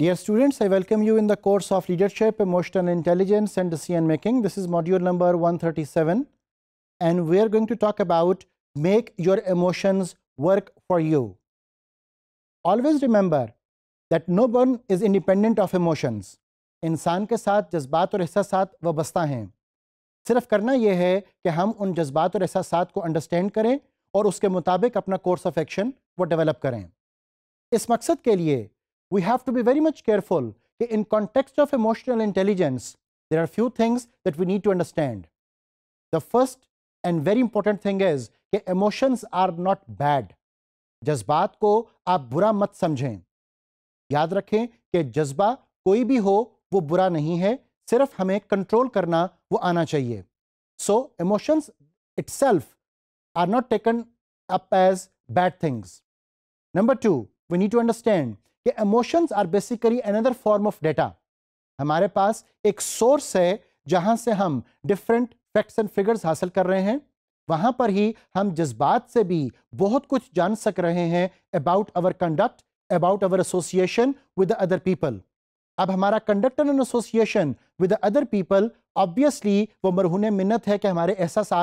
Dear students, I welcome you in the course of Leadership, Emotional Intelligence and Decision Making. This is module number 137 and we are going to talk about make your emotions work for you. Always remember that no one is independent of emotions. इंसान के साथ जज्बात और एहसास वबस्ता हैं सिर्फ करना यह है कि हम उन जज्बात और एहसास को अंडरस्टैंड करें और उसके मुताबिक अपना कोर्स ऑफ एक्शन वो डेवलप करें इस मकसद के लिए we have to be very much careful in context of emotional intelligence there are a few things that we need to understand the first and very important thing is that emotions are not bad jazbaat ko aap bura mat samjhein yaad rakhein ke jazba koi bhi ho wo bura nahi hai sirf hame control karna wo aana chahiye so emotions itself are not taken up as bad things number 2 we need to understand कि emotions are basically another form of data हमारे पास एक source है जहां से हम different facts and figures हासिल कर रहे हैं वहां पर ही हम जज्बात से भी बहुत कुछ जान सक रहे हैं about our conduct about our association with other people अब हमारा conduct and association with other people obviously वो मरहून मिन्नत है कि हमारे एहसास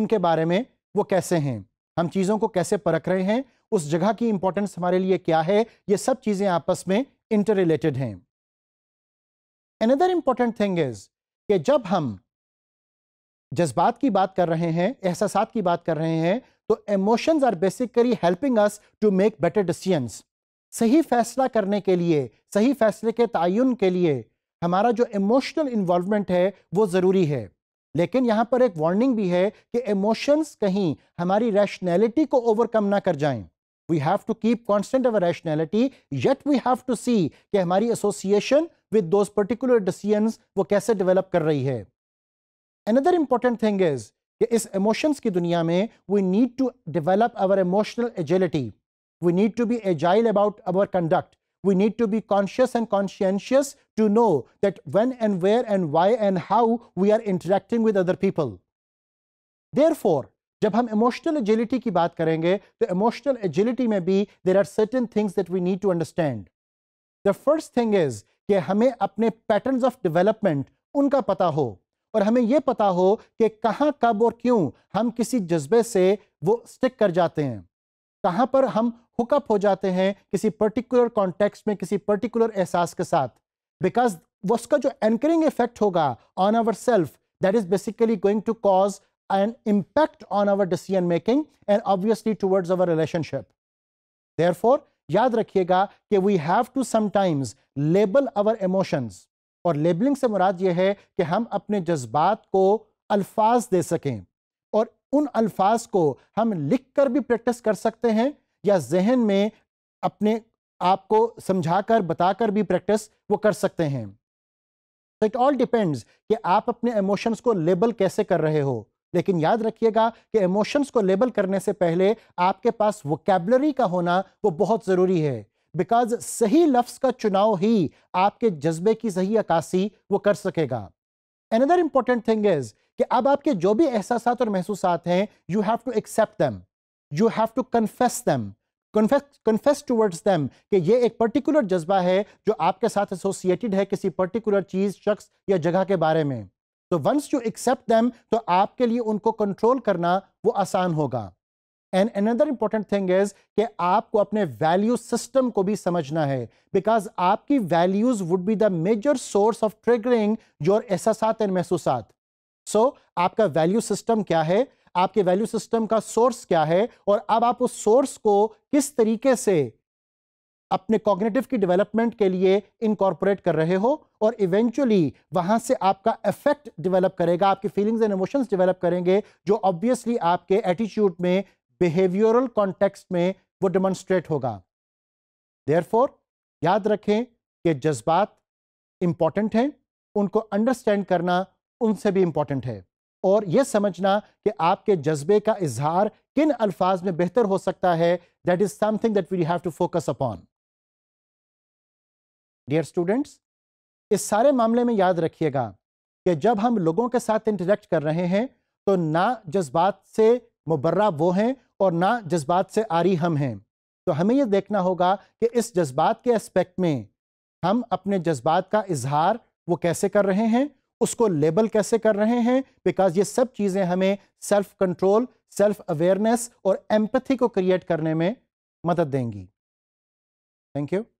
उनके बारे में वो कैसे हैं हम चीज़ों को कैसे परख रहे हैं उस जगह की इंपॉर्टेंस हमारे लिए क्या है ये सब चीज़ें आपस में इंटर रिलेटेड हैं अनदर इंपॉर्टेंट थिंग इज कि जब हम जज्बात की बात कर रहे हैं एहसास की बात कर रहे हैं तो emotions are basically helping us to make better decisions सही फैसला करने के लिए सही फैसले के तयन के लिए हमारा जो इमोशनल इन्वॉल्वमेंट है वो ज़रूरी है लेकिन यहाँ पर एक वार्निंग भी है कि इमोशंस कहीं हमारी रैशनैलिटी को ओवरकम ना कर जाएं we have to keep constant our rationality, yet we have to see that our association with those particular decisions वो कैसे develop कर Another important thing is कि emotions की we need to develop our emotional agility. We need to be agile about our conduct. We need to be conscious and conscientious to know that when and where and why and how we are interacting with other people. Therefore, जब हम emotional agility की बात करेंगे तो emotional agility में भी there are certain things that we need to understand the first thing is कि हमें अपने पैटर्न ऑफ डेवलपमेंट उनका पता हो और हमें यह पता हो कि कहाँ कब और क्यों हम किसी जज्बे से वो स्टिक कर जाते हैं कहाँ पर हम हुकअप हो जाते हैं किसी पर्टिकुलर कॉन्टेक्स्ट में किसी पर्टिकुलर एहसास के साथ बिकॉज उसका जो एंकरिंग इफेक्ट होगा on our self that is basically going to cause an impact on our decision making and obviously towards our relationship. Therefore, याद रखिएगा कि we have to sometimes label our emotions और labelling से मुराद यह है कि हम अपने जज्बात को अल्फाज दे सकें और उन अल्फाज को हम लिख कर भी प्रैक्टिस कर सकते हैं या जहन में अपने आप को समझा कर बताकर भी प्रैक्टिस वो कर सकते हैं इट ऑल डिपेंड्स कि आप अपने इमोशंस को लेबल कैसे कर रहे हो लेकिन याद रखिएगा कि इमोशंस को लेबल करने से पहले आपके पास वोकेबलरी का होना वो बहुत ज़रूरी है बिकॉज सही लफ्स का चुनाव ही आपके जज्बे की सही अक्सी वो कर सकेगा एनदर इंपॉर्टेंट थिंग इज कि अब आपके जो भी एहसास और महसूस हैं you have to accept them you have to confess them confess towards them कि ये एक पर्टिकुलर जज्बा है जो आपके साथ एसोसिएटेड है किसी पर्टिकुलर चीज़ शख्स या जगह के बारे में तो वंस यू एक्सेप्ट दैम तो आपके लिए उनको कंट्रोल करना वो आसान होगा and another important thing is कि आपको अपने वैल्यू सिस्टम को भी समझना है बिकॉज आपकी values would be the major source of triggering your एहसास एंड महसूस सो आपका वैल्यू सिस्टम क्या है आपके वैल्यू सिस्टम का सोर्स क्या है और अब आप उस सोर्स को किस तरीके से अपने कॉग्नेटिव की डेवलपमेंट के लिए इनकॉर्पोरेट कर रहे हो और इवेंचुअली वहां से आपका इफेक्ट डेवलप करेगा आपकी फीलिंग्स एंड इमोशंस डेवलप करेंगे जो ऑब्वियसली आपके एटीट्यूड में बिहेवियरल कॉन्टेक्स्ट में वो डेमोन्स्ट्रेट होगा देयरफॉर याद रखें कि जज्बात इंपॉर्टेंट हैं उनको अंडरस्टैंड करना उनसे भी इंपॉर्टेंट है और यह समझना कि आपके जज्बे का इजहार किन अल्फाज में बेहतर हो सकता है that is something that we have to focus upon dear students इस सारे मामले में याद रखिएगा कि जब हम लोगों के साथ इंटरेक्ट कर रहे हैं तो ना जज्बात से मुबर्रा वो हैं और ना जज्बात से आरी हम हैं तो हमें यह देखना होगा कि इस जज्बात के एस्पेक्ट में हम अपने जज्बात का इजहार वो कैसे कर रहे हैं उसको लेबल कैसे कर रहे हैं बिकॉज ये सब चीज़ें हमें सेल्फ कंट्रोल सेल्फ अवेयरनेस और एम्पथी को क्रिएट करने में मदद देंगी थैंक यू